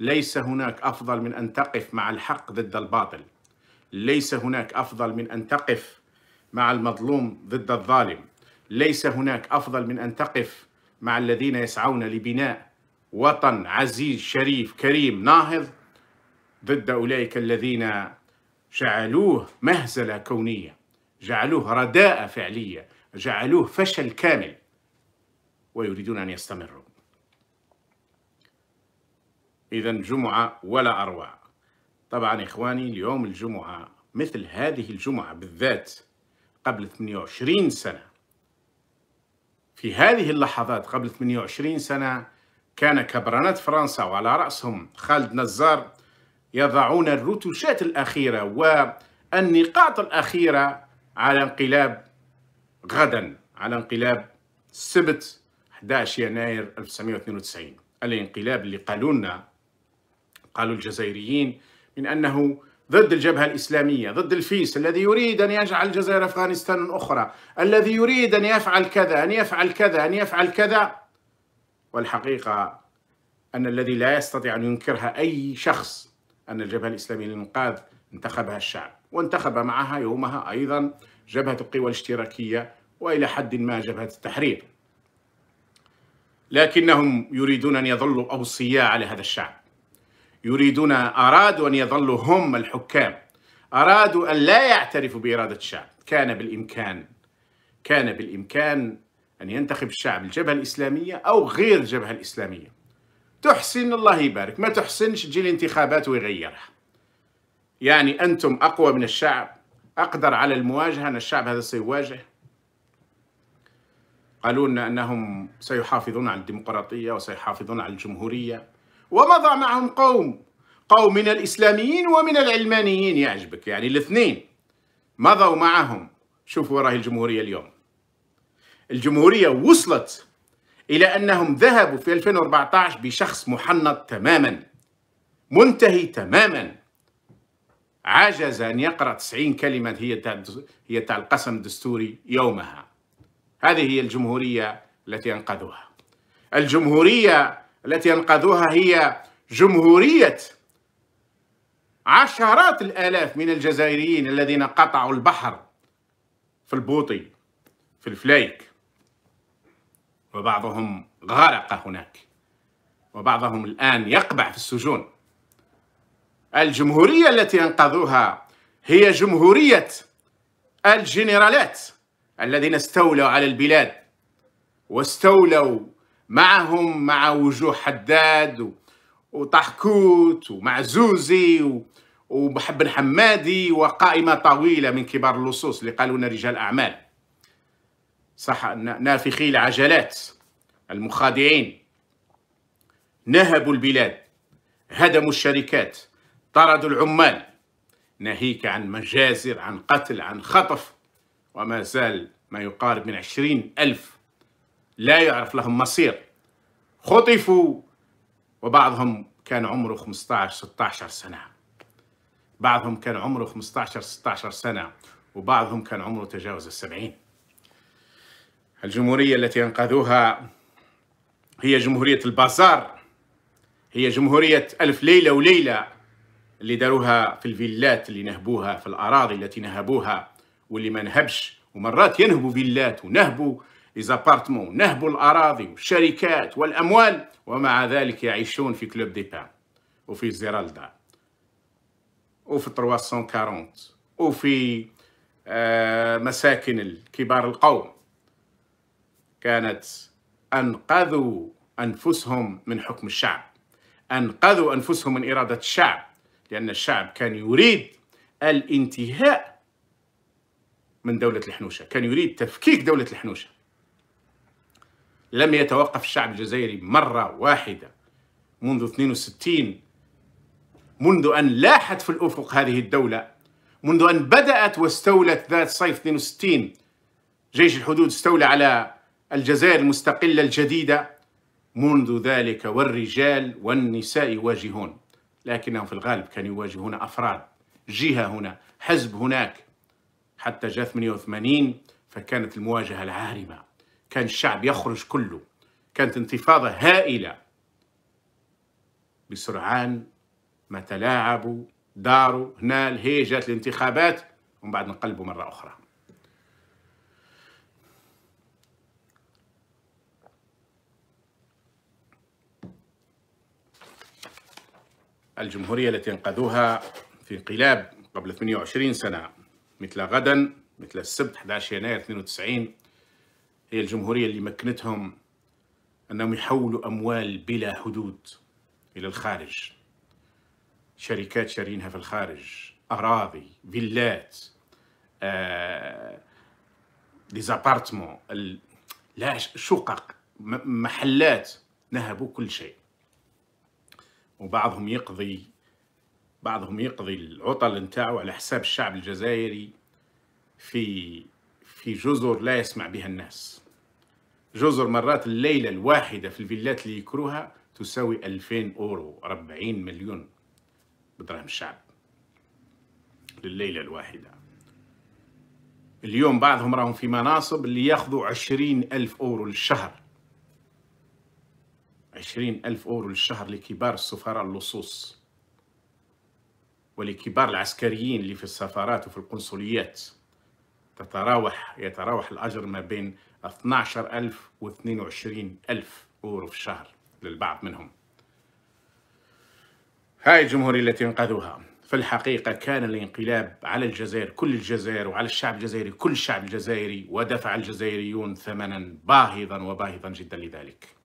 ليس هناك افضل من ان تقف مع الحق ضد الباطل ليس هناك افضل من ان تقف مع المظلوم ضد الظالم ليس هناك افضل من ان تقف مع الذين يسعون لبناء وطن عزيز شريف كريم ناهض ضد اولئك الذين جعلوه مهزله كونيه جعلوه رداءه فعليه جعلوه فشل كامل ويريدون ان يستمروا إذا جمعة ولا أروع طبعا إخواني اليوم الجمعة مثل هذه الجمعة بالذات قبل 28 سنة في هذه اللحظات قبل 28 سنة كان كبرنات فرنسا وعلى رأسهم خالد نزار يضعون الرتوشات الأخيرة والنقاط الأخيرة على انقلاب غدا على انقلاب السبت 11 يناير 1992 الانقلاب اللي قالوا لنا قالوا الجزائريين من أنه ضد الجبهة الإسلامية ضد الفيس الذي يريد أن يجعل الجزائر أفغانستان أخرى الذي يريد أن يفعل كذا أن يفعل كذا أن يفعل كذا والحقيقة أن الذي لا يستطيع أن ينكرها أي شخص أن الجبهة الإسلامية للإنقاذ انتخبها الشعب وانتخب معها يومها أيضا جبهة القوى الاشتراكية وإلى حد ما جبهة التحرير لكنهم يريدون أن يظلوا أوصياء على هذا الشعب يريدون أرادوا أن يظلوا هم الحكام أرادوا أن لا يعترفوا بإرادة الشعب كان بالإمكان كان بالإمكان أن ينتخب الشعب الجبهة الإسلامية أو غير الجبهة الإسلامية تحسن الله يبارك ما تحسنش تجي الانتخابات ويغيرها يعني أنتم أقوى من الشعب أقدر على المواجهة أن الشعب هذا سيواجه قالوا لنا أنهم سيحافظون على الديمقراطية وسيحافظون على الجمهورية ومضى معهم قوم قوم من الإسلاميين ومن العلمانيين يعجبك يعني الاثنين مضوا معهم شوفوا راهي الجمهورية اليوم الجمهورية وصلت إلى أنهم ذهبوا في 2014 بشخص محنط تماما منتهي تماما عجز أن يقرأ 90 كلمة هي تاع هي تاع القسم الدستوري يومها هذه هي الجمهورية التي أنقذوها الجمهورية التي أنقذوها هي جمهورية عشرات الآلاف من الجزائريين الذين قطعوا البحر في البوطي في الفلايك وبعضهم غرق هناك وبعضهم الآن يقبع في السجون الجمهورية التي أنقذوها هي جمهورية الجنرالات الذين استولوا على البلاد واستولوا معهم مع وجوه حداد وطحكوت ومعزوزي ومحب حمادي وقائمة طويلة من كبار اللصوص اللي قالوا لنا رجال أعمال صح نافخي العجلات المخادعين نهبوا البلاد هدموا الشركات طردوا العمال ناهيك عن مجازر عن قتل عن خطف وما زال ما يقارب من عشرين ألف لا يعرف لهم مصير خطفوا وبعضهم كان عمره 15 16 سنة بعضهم كان عمره 15 16 سنة وبعضهم كان عمره تجاوز السبعين الجمهورية التي أنقذوها هي جمهورية البازار هي جمهورية ألف ليلة وليلة اللي داروها في الفيلات اللي نهبوها في الأراضي التي نهبوها واللي ما نهبش ومرات ينهبوا فيلات ونهبوا ليزابارتمون نهبوا الأراضي والشركات والأموال ومع ذلك يعيشون في كلوب دي بان وفي زيرالدا وفي 340 وفي آه، مساكن كبار القوم كانت أنقذوا أنفسهم من حكم الشعب أنقذوا أنفسهم من إرادة الشعب لأن الشعب كان يريد الانتهاء من دولة الحنوشة كان يريد تفكيك دولة الحنوشة لم يتوقف الشعب الجزائري مرة واحدة منذ 62 منذ أن لاحت في الأفق هذه الدولة منذ أن بدأت واستولت ذات صيف 62 جيش الحدود استولى على الجزائر المستقلة الجديدة منذ ذلك والرجال والنساء يواجهون لكنهم في الغالب كانوا يواجهون أفراد جهة هنا حزب هناك حتى جاء 88 فكانت المواجهة العارمة كان الشعب يخرج كله كانت انتفاضة هائلة بسرعان ما تلاعبوا داروا هنا لهي جات الانتخابات ومن بعد نقلبوا مرة أخرى الجمهورية التي انقذوها في انقلاب قبل 28 سنة مثل غدا مثل السبت 11 يناير 92 هي الجمهورية اللي مكنتهم أنهم يحولوا أموال بلا حدود إلى الخارج شركات شارينها في الخارج أراضي فيلات آه، ديزابارتمون لا شقق محلات نهبوا كل شيء وبعضهم يقضي بعضهم يقضي العطل نتاعو على حساب الشعب الجزائري في في جزر لا يسمع بها الناس جزر مرات الليلة الواحدة في الفيلات اللي يكروها تساوي 2000 أورو 40 مليون بدرهم الشعب لليلة الواحدة اليوم بعضهم راهم في مناصب اللي ياخذوا عشرين ألف أورو للشهر عشرين ألف أورو للشهر لكبار السفراء اللصوص ولكبار العسكريين اللي في السفارات وفي القنصليات تتراوح يتراوح الأجر ما بين 12000 و 22000 أورو في الشهر للبعض منهم هاي الجمهورية التي انقذوها في الحقيقة كان الانقلاب على الجزائر كل الجزائر وعلى الشعب الجزائري كل الشعب الجزائري ودفع الجزائريون ثمنا باهظا وباهظا جدا لذلك